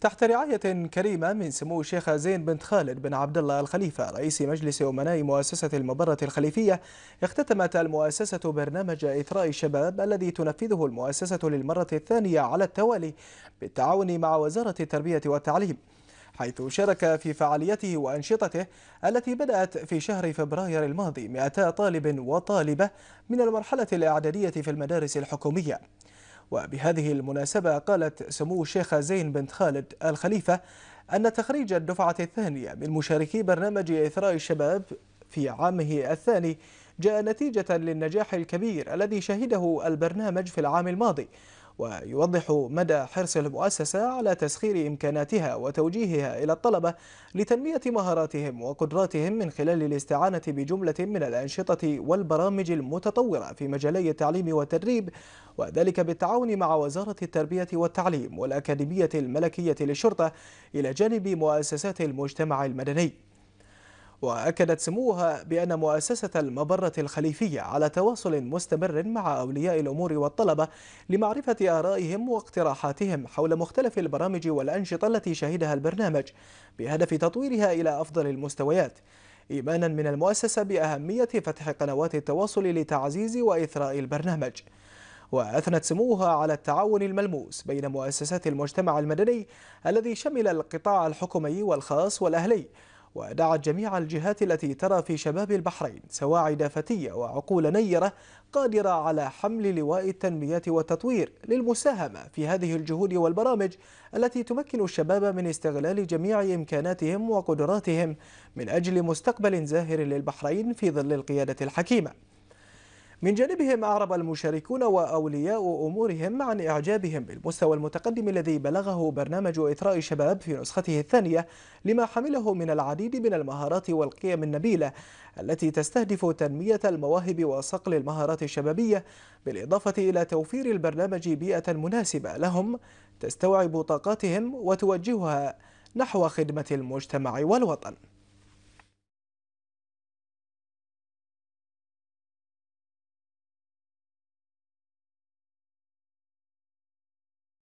تحت رعاية كريمة من سمو الشيخ زين بنت خالد بن عبد الله الخليفة رئيس مجلس أمناء مؤسسة المبرة الخليفية اختتمت المؤسسة برنامج إثراء الشباب الذي تنفذه المؤسسة للمرة الثانية على التوالي بالتعاون مع وزارة التربية والتعليم حيث شارك في فعاليته وأنشطته التي بدأت في شهر فبراير الماضي 200 طالب وطالبة من المرحلة الإعدادية في المدارس الحكومية وبهذه المناسبة قالت سمو الشيخة زين بنت خالد الخليفة أن تخريج الدفعة الثانية من مشاركي برنامج إثراء الشباب في عامه الثاني جاء نتيجة للنجاح الكبير الذي شهده البرنامج في العام الماضي ويوضح مدى حرص المؤسسة على تسخير إمكاناتها وتوجيهها إلى الطلبة لتنمية مهاراتهم وقدراتهم من خلال الاستعانة بجملة من الأنشطة والبرامج المتطورة في مجالي التعليم والتدريب وذلك بالتعاون مع وزارة التربية والتعليم والأكاديمية الملكية للشرطة إلى جانب مؤسسات المجتمع المدني وأكدت سموها بأن مؤسسة المبرة الخليفية على تواصل مستمر مع أولياء الأمور والطلبة لمعرفة آرائهم واقتراحاتهم حول مختلف البرامج والأنشطة التي شهدها البرنامج بهدف تطويرها إلى أفضل المستويات إيمانا من المؤسسة بأهمية فتح قنوات التواصل لتعزيز وإثراء البرنامج وأثنت سموها على التعاون الملموس بين مؤسسات المجتمع المدني الذي شمل القطاع الحكومي والخاص والأهلي ودعت جميع الجهات التي ترى في شباب البحرين سواعد فتية وعقول نيرة قادرة على حمل لواء التنمية والتطوير للمساهمة في هذه الجهود والبرامج التي تمكن الشباب من استغلال جميع إمكاناتهم وقدراتهم من أجل مستقبل زاهر للبحرين في ظل القيادة الحكيمة من جانبهم أعرب المشاركون وأولياء أمورهم عن إعجابهم بالمستوى المتقدم الذي بلغه برنامج إثراء الشباب في نسخته الثانية لما حمله من العديد من المهارات والقيم النبيلة التي تستهدف تنمية المواهب وصقل المهارات الشبابية بالإضافة إلى توفير البرنامج بيئة مناسبة لهم تستوعب طاقاتهم وتوجهها نحو خدمة المجتمع والوطن